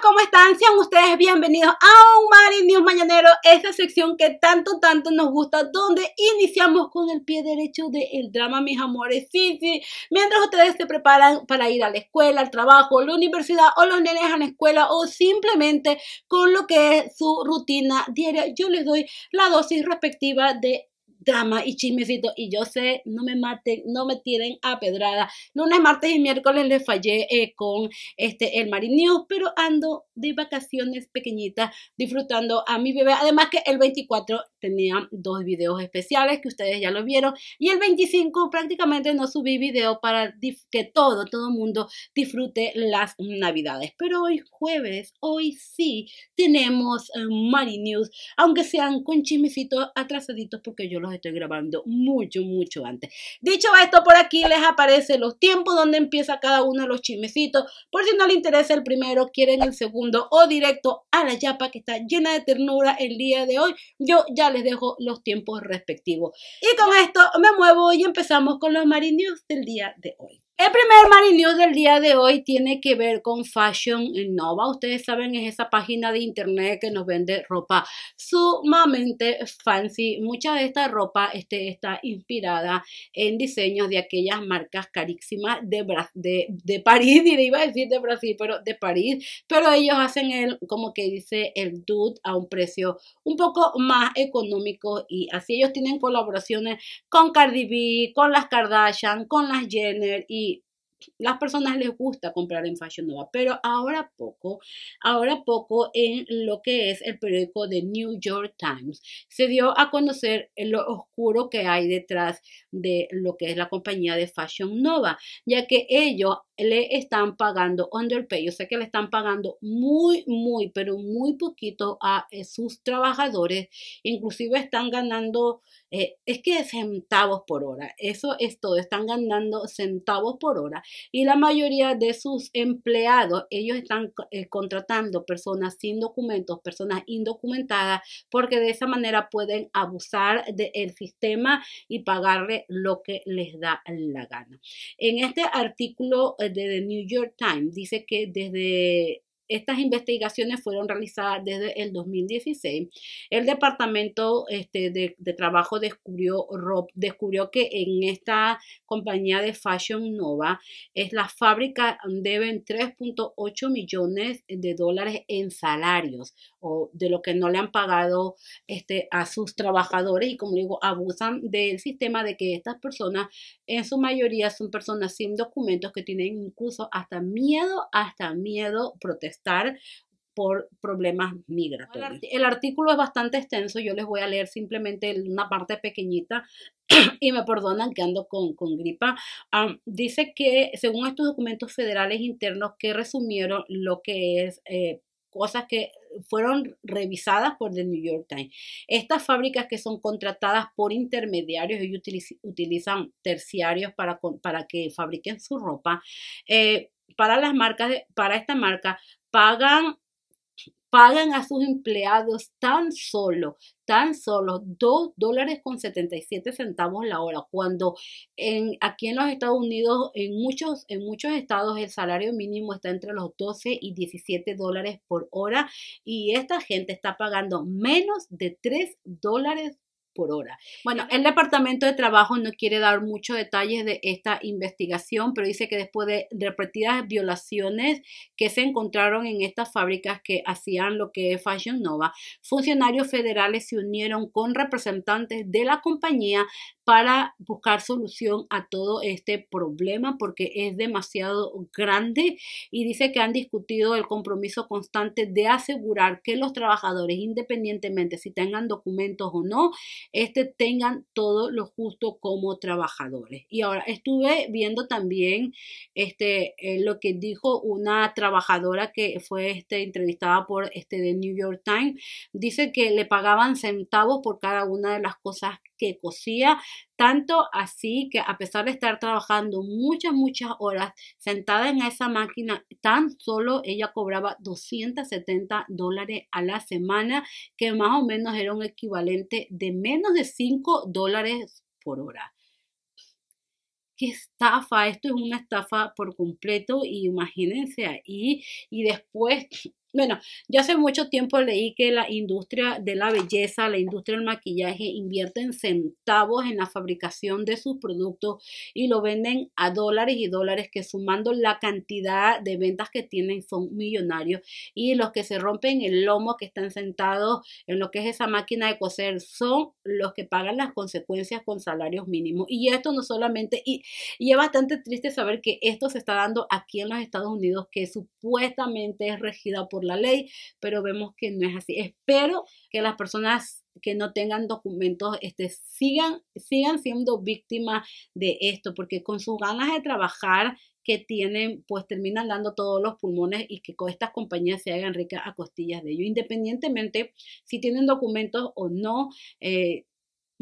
¿cómo están? Sean ustedes bienvenidos a un Mar News Mañanero, esa sección que tanto, tanto nos gusta, donde iniciamos con el pie derecho del drama, mis amores. Sí, sí, mientras ustedes se preparan para ir a la escuela, al trabajo, a la universidad, o los nenes a la escuela, o simplemente con lo que es su rutina diaria, yo les doy la dosis respectiva de drama y chismecito. Y yo sé, no me maten, no me tiren a pedrada. Lunes, martes y miércoles le fallé eh, con este, el marine News, pero ando de vacaciones pequeñitas disfrutando a mi bebé. Además que el 24 tenía dos videos especiales que ustedes ya lo vieron y el 25 prácticamente no subí video para que todo, todo mundo disfrute las navidades. Pero hoy jueves, hoy sí tenemos eh, Mari News, aunque sean con chismecitos atrasaditos porque yo los estoy grabando mucho, mucho antes. Dicho esto, por aquí les aparece los tiempos donde empieza cada uno de los chismecitos. Por si no les interesa el primero, quieren el segundo o directo a la yapa que está llena de ternura el día de hoy. Yo ya les dejo los tiempos respectivos. Y con esto me muevo y empezamos con los News del día de hoy. El primer Marine News del día de hoy tiene que ver con Fashion Nova. Ustedes saben, es esa página de internet que nos vende ropa sumamente fancy. Mucha de esta ropa este, está inspirada en diseños de aquellas marcas carísimas de, de, de París, y iba a decir de Brasil, pero de París. Pero ellos hacen el, como que dice, el dude a un precio un poco más económico y así ellos tienen colaboraciones con Cardi B, con las Kardashian, con las Jenner y las personas les gusta comprar en Fashion Nova, pero ahora poco, ahora poco en lo que es el periódico de New York Times, se dio a conocer lo oscuro que hay detrás de lo que es la compañía de Fashion Nova, ya que ellos le están pagando underpay, o sé que le están pagando muy, muy, pero muy poquito a eh, sus trabajadores, inclusive están ganando, eh, es que centavos por hora, eso es todo, están ganando centavos por hora y la mayoría de sus empleados, ellos están eh, contratando personas sin documentos, personas indocumentadas, porque de esa manera pueden abusar del sistema y pagarle lo que les da la gana. En este artículo eh, de The New York Times dice que desde estas investigaciones fueron realizadas desde el 2016. El Departamento este, de, Trabajo descubrió, que en esta compañía de Fashion Nova, es la fábrica deben 3.8 millones de dólares en salarios o de lo que no le han pagado este, a sus trabajadores y como digo, abusan del sistema de que estas personas en su mayoría son personas sin documentos que tienen incluso hasta miedo, hasta miedo protestar por problemas migratorios. El artículo es bastante extenso, yo les voy a leer simplemente una parte pequeñita y me perdonan que ando con, gripa. Ah, dice que según estos documentos federales internos que resumieron lo que es... Eh, cosas que fueron revisadas por The New York Times. Estas fábricas que son contratadas por intermediarios, y utilizan terciarios para, para, que fabriquen su ropa. Eh, para las marcas, para esta marca, pagan pagan a sus empleados tan solo, tan solo 2 dólares con 77 centavos la hora, cuando en, aquí en los Estados Unidos, en muchos, en muchos estados, el salario mínimo está entre los 12 y 17 dólares por hora y esta gente está pagando menos de 3 dólares por hora. Bueno, el Departamento de Trabajo no quiere dar muchos detalles de esta investigación, pero dice que después de repetidas violaciones que se encontraron en estas fábricas que hacían lo que es Fashion Nova, funcionarios federales se unieron con representantes de la compañía para buscar solución a todo este problema porque es demasiado grande y dice que han discutido el compromiso constante de asegurar que los trabajadores, independientemente si tengan documentos o no, este, tengan todo lo justo como trabajadores. Y ahora estuve viendo también este, eh, lo que dijo una trabajadora que fue este, entrevistada por este, The New York Times. Dice que le pagaban centavos por cada una de las cosas que cosía tanto así que a pesar de estar trabajando muchas, muchas horas sentada en esa máquina, tan solo ella cobraba 270 dólares a la semana, que más o menos era un equivalente de menos de 5 dólares por hora. ¿Qué estafa, esto es una estafa por completo y imagínense ahí y después bueno, yo hace mucho tiempo leí que la industria de la belleza, la industria del maquillaje invierten centavos en la fabricación de sus productos y lo venden a dólares y dólares que sumando la cantidad de ventas que tienen son millonarios y los que se rompen el lomo que están sentados en lo que es esa máquina de coser son los que pagan las consecuencias con salarios mínimos. Y esto no solamente, y, y es bastante triste saber que esto se está dando aquí en los Estados Unidos que supuestamente es regida por la ley, pero vemos que no es así. Espero que las personas que no tengan documentos este, sigan, sigan siendo víctimas de esto, porque con sus ganas de trabajar que tienen, pues terminan dando todos los pulmones y que con estas compañías se hagan ricas a costillas de ello, independientemente si tienen documentos o no. Eh,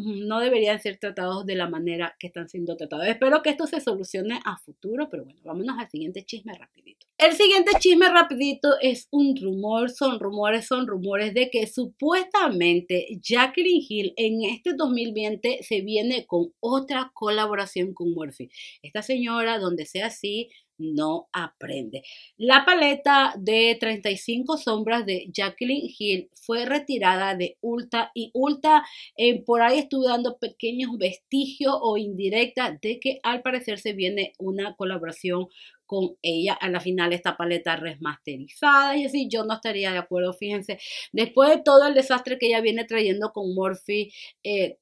no deberían ser tratados de la manera que están siendo tratados. Espero que esto se solucione a futuro, pero bueno, vámonos al siguiente chisme rapidito. El siguiente chisme rapidito es un rumor, son rumores, son rumores de que supuestamente Jacqueline Hill en este 2020 se viene con otra colaboración con Murphy. Esta señora, donde sea así, no aprende. La paleta de 35 sombras de Jacqueline Hill fue retirada de Ulta y Ulta eh, por ahí estuvo dando pequeños vestigios o indirectas de que al parecer se viene una colaboración con ella. A la final esta paleta remasterizada y así yo no estaría de acuerdo, fíjense. Después de todo el desastre que ella viene trayendo con Morphe, eh,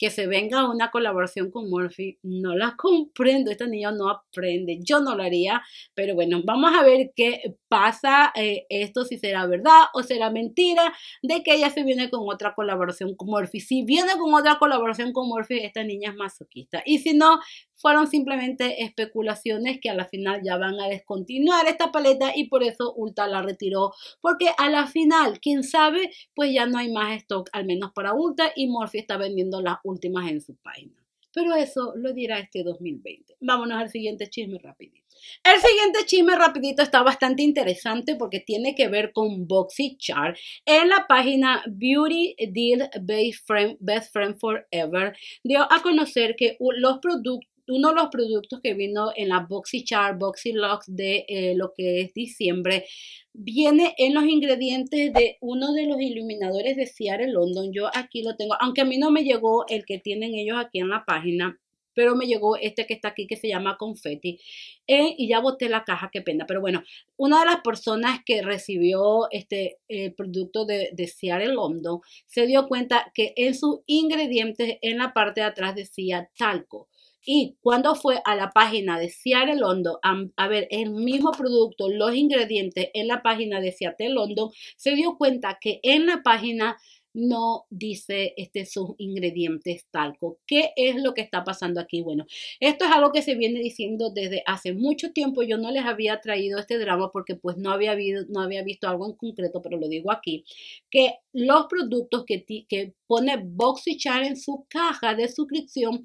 que se venga una colaboración con Murphy, no la comprendo, esta niña no aprende, yo no lo haría, pero bueno, vamos a ver qué pasa eh, esto, si será verdad o será mentira, de que ella se viene con otra colaboración con Murphy. Si viene con otra colaboración con Murphy, esta niña es masoquista. Y si no, fueron simplemente especulaciones que a la final ya van a descontinuar esta paleta y por eso Ulta la retiró. Porque a la final, quién sabe, pues ya no hay más stock, al menos para Ulta, y Murphy está vendiendo las últimas en su página. Pero eso lo dirá este 2020. Vámonos al siguiente chisme rapidito. El siguiente chisme rapidito está bastante interesante porque tiene que ver con BoxyChart. En la página Beauty Deal Best Friend Forever dio a conocer que los productos uno de los productos que vino en la Boxy Char, Boxy Locks de eh, lo que es diciembre, viene en los ingredientes de uno de los iluminadores de Seattle London. Yo aquí lo tengo, aunque a mí no me llegó el que tienen ellos aquí en la página pero me llegó este que está aquí que se llama confetti eh, y ya boté la caja, que penda. pero bueno, una de las personas que recibió este el eh, producto de, de Seattle London se dio cuenta que en sus ingredientes en la parte de atrás decía talco. Y cuando fue a la página de Seattle London a, ver el mismo producto, los ingredientes en la página de Seattle London, se dio cuenta que en la página no dice este, sus ingredientes talco. ¿Qué es lo que está pasando aquí? Bueno, esto es algo que se viene diciendo desde hace mucho tiempo. Yo no les había traído este drama porque pues no había, no había visto algo en concreto, pero lo digo aquí, que los productos que, que pone BoxyChar en su caja de suscripción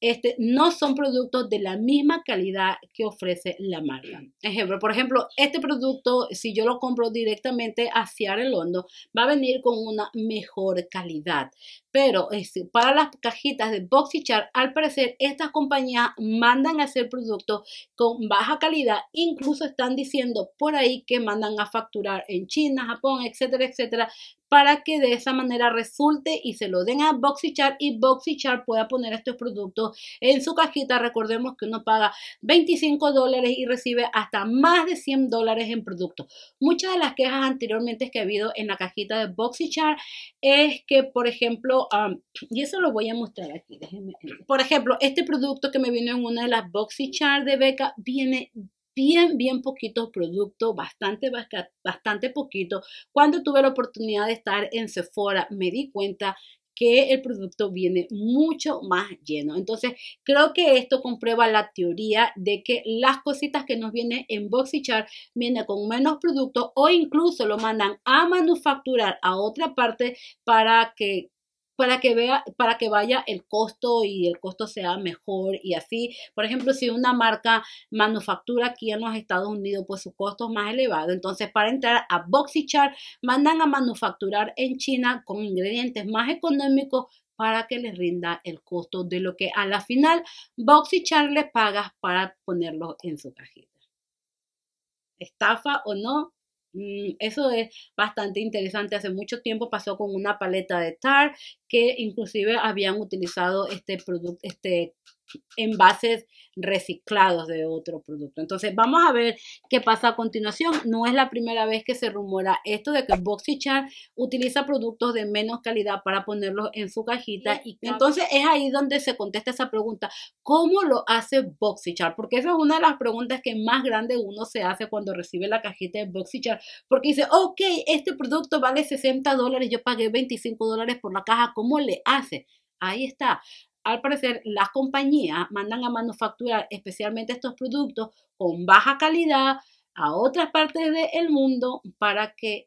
este, no son productos de la misma calidad que ofrece la marca. Mm. Ejemplo, por ejemplo, este producto, si yo lo compro directamente hacia el hondo, va a venir con una mejor calidad pero este, para las cajitas de BoxyChar, al parecer estas compañías mandan a hacer productos con baja calidad, incluso están diciendo por ahí que mandan a facturar en China, Japón, etcétera, etcétera, para que de esa manera resulte y se lo den a BoxyChar y BoxyChar pueda poner estos productos en su cajita. Recordemos que uno paga 25 dólares y recibe hasta más de 100 dólares en productos. Muchas de las quejas anteriormente que ha habido en la cajita de BoxyChar es que, por ejemplo, y eso lo voy a mostrar aquí, este. Por ejemplo, este producto que me vino en una de las Boxychar de Beca viene bien, bien poquito producto, bastante, bastante poquito. Cuando tuve la oportunidad de estar en Sephora, me di cuenta que el producto viene mucho más lleno. Entonces, creo que esto comprueba la teoría de que las cositas que nos vienen en char, vienen con menos productos o incluso lo mandan a manufacturar a otra parte para que para que vea, para que vaya el costo y el costo sea mejor y así. Por ejemplo, si una marca manufactura aquí en los Estados Unidos, pues su costo es más elevado. Entonces, para entrar a BoxyChar, mandan a manufacturar en China con ingredientes más económicos para que les rinda el costo de lo que a la final BoxyChar le paga para ponerlo en su cajita. ¿Estafa o no? Mm, eso es bastante interesante. Hace mucho tiempo pasó con una paleta de tar que inclusive habían utilizado este producto, este envases reciclados de otro producto. Entonces vamos a ver qué pasa a continuación. No es la primera vez que se rumora esto de que Boxycharm utiliza productos de menos calidad para ponerlos en su cajita. Y entonces es ahí donde se contesta esa pregunta, ¿cómo lo hace Boxycharm? Porque esa es una de las preguntas que más grande uno se hace cuando recibe la cajita de Boxycharm, porque dice, ok, este producto vale 60 dólares, yo pagué 25 dólares por la caja, ¿cómo le hace? Ahí está al parecer las compañías mandan a manufacturar especialmente estos productos con baja calidad a otras partes del mundo para que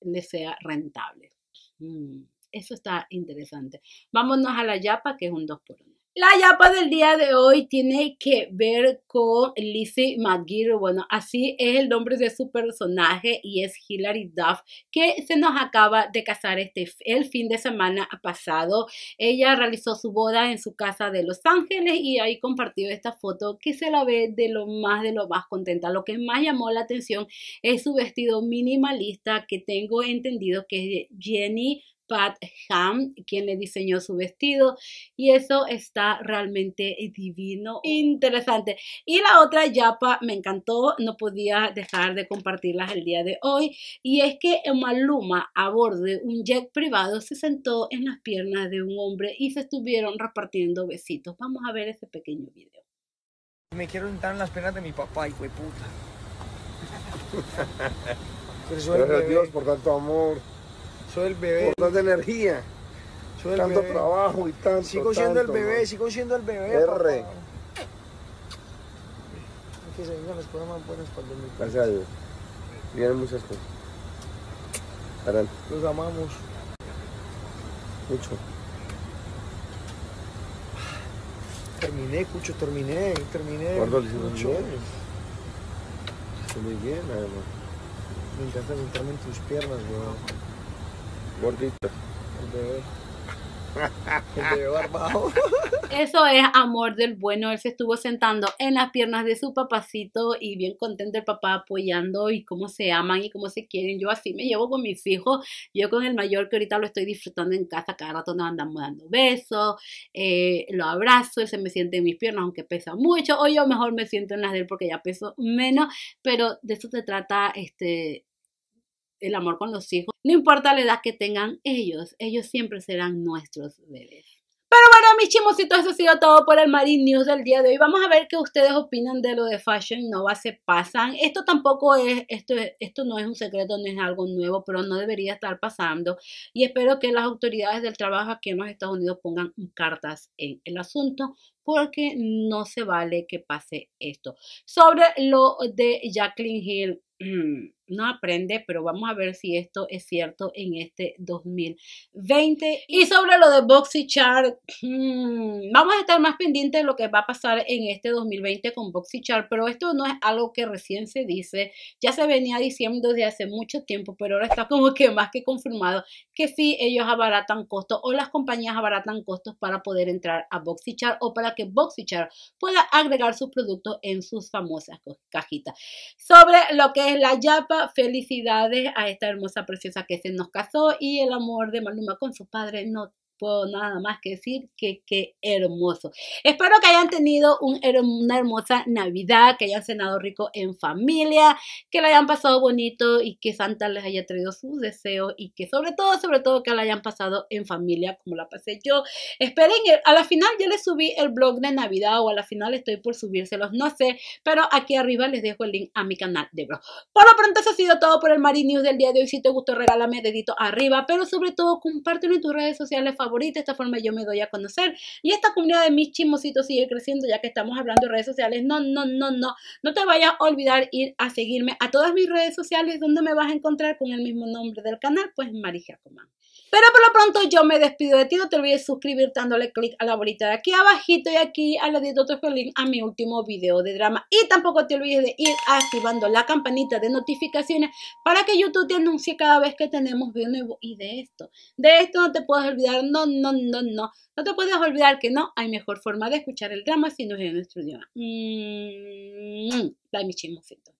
les sea rentable. Mm, eso está interesante. Vámonos a la Yapa, que es un 2 por 1 la yapa del día de hoy tiene que ver con Lizzie McGuire, bueno, así es el nombre de su personaje y es Hilary Duff, que se nos acaba de casar este el fin de semana pasado. Ella realizó su boda en su casa de Los Ángeles y ahí compartió esta foto que se la ve de lo más de lo más contenta. Lo que más llamó la atención es su vestido minimalista que tengo entendido que es de Jenny Pat Ham, quien le diseñó su vestido, y eso está realmente divino, interesante. Y la otra yapa me encantó, no podía dejar de compartirlas el día de hoy, y es que Maluma a bordo de un jet privado se sentó en las piernas de un hombre y se estuvieron repartiendo besitos. Vamos a ver ese pequeño video. Me quiero sentar en las piernas de mi papá, y de puta. a Dios por tanto amor. Soy el bebé. Por energía. Soy el tanto trabajo y tanto. Sigo siendo el bebé, sigo siendo el bebé. R. Papá. que se digan las cosas más buenas para el Gracias a Dios. Vienen muchas cosas. Los amamos. Mucho. Terminé, Cucho, terminé, terminé. Guardo el mucho. Muy bien, además. Me encanta sentarme en tus piernas, weón. Gordito. Eso es amor del bueno. Él se estuvo sentando en las piernas de su papacito y bien contento el papá apoyando y cómo se aman y cómo se quieren. Yo así me llevo con mis hijos. Yo con el mayor que ahorita lo estoy disfrutando en casa. Cada rato nos andamos dando besos. Eh, lo abrazo. Él se me siente en mis piernas aunque pesa mucho. O yo mejor me siento en las de él porque ya peso menos. Pero de eso se trata este el amor con los hijos, no importa la edad que tengan ellos, ellos siempre serán nuestros bebés. Pero bueno, mis chimositos, eso ha sido todo por el Marine News del día de hoy. Vamos a ver qué ustedes opinan de lo de Fashion Nova. Se pasan. Esto tampoco es, esto, esto no es un secreto, no es algo nuevo, pero no debería estar pasando. Y espero que las autoridades del trabajo aquí en los Estados Unidos pongan cartas en el asunto, porque no se vale que pase esto. Sobre lo de Jacqueline Hill. no aprende, pero vamos a ver si esto es cierto en este 2020. Y sobre lo de BoxyChar, mm, vamos a estar más pendientes de lo que va a pasar en este 2020 con BoxyChar, pero esto no es algo que recién se dice, ya se venía diciendo desde hace mucho tiempo, pero ahora está como que más que confirmado que sí, ellos abaratan costos o las compañías abaratan costos para poder entrar a BoxyChar o para que BoxyChar pueda agregar sus productos en sus famosas cajitas. Sobre lo que es la Yapa, felicidades a esta hermosa preciosa que se nos casó y el amor de Maluma con su padre no puedo nada más que decir que qué hermoso. Espero que hayan tenido una hermosa Navidad, que hayan cenado rico en familia, que la hayan pasado bonito y que Santa les haya traído sus deseos y que sobre todo, sobre todo que la hayan pasado en familia como la pasé yo. Esperen, eh, a la final ya les subí el blog de Navidad o a la final estoy por subírselos, no sé, pero aquí arriba les dejo el link a mi canal de blog. Por lo pronto eso ha sido todo por el Marine News del día de hoy. Si te gustó regálame dedito arriba, pero sobre todo compártelo en tus redes sociales favoritas de esta forma yo me doy a conocer. Y esta comunidad de mis chismositos sigue creciendo ya que estamos hablando de redes sociales. No, no, no, no. No te vayas a olvidar ir a seguirme a todas mis redes sociales donde me vas a encontrar con el mismo nombre del canal, pues Marija Comán. Pero por lo pronto yo me despido de ti, no te olvides suscribir dándole click a la bolita de aquí abajito y aquí a la de otro link a mi último video de drama. Y tampoco te olvides de ir activando la campanita de notificaciones para que YouTube te anuncie cada vez que tenemos video nuevo. Y de esto, de esto no te puedes olvidar, no, no, no, no. No te puedes olvidar que no hay mejor forma de escuchar el drama si no es en nuestro idioma. Mmm, mm, mm. dame chismosito.